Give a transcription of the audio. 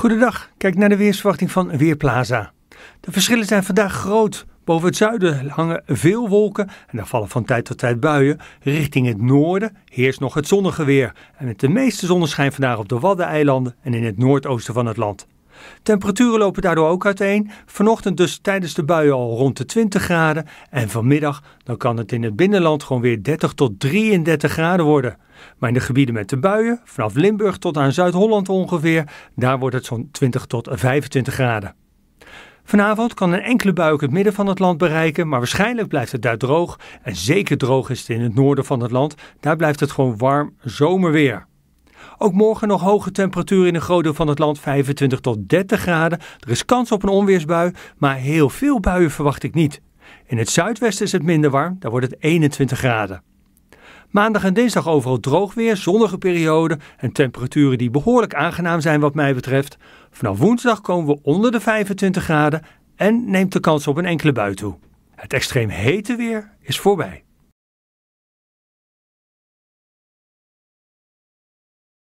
Goedendag, kijk naar de weersverwachting van Weerplaza. De verschillen zijn vandaag groot. Boven het zuiden hangen veel wolken en er vallen van tijd tot tijd buien. Richting het noorden heerst nog het zonnige weer. En met de meeste zonneschijn vandaag op de Waddeneilanden en in het noordoosten van het land. Temperaturen lopen daardoor ook uiteen. Vanochtend dus tijdens de buien al rond de 20 graden. En vanmiddag dan kan het in het binnenland gewoon weer 30 tot 33 graden worden. Maar in de gebieden met de buien, vanaf Limburg tot aan Zuid-Holland ongeveer, daar wordt het zo'n 20 tot 25 graden. Vanavond kan een enkele bui ook het midden van het land bereiken, maar waarschijnlijk blijft het daar droog. En zeker droog is het in het noorden van het land. Daar blijft het gewoon warm zomerweer. Ook morgen nog hoge temperaturen in een groot deel van het land, 25 tot 30 graden. Er is kans op een onweersbui, maar heel veel buien verwacht ik niet. In het zuidwesten is het minder warm, daar wordt het 21 graden. Maandag en dinsdag overal droog weer, zonnige perioden en temperaturen die behoorlijk aangenaam zijn wat mij betreft. Vanaf woensdag komen we onder de 25 graden en neemt de kans op een enkele bui toe. Het extreem hete weer is voorbij.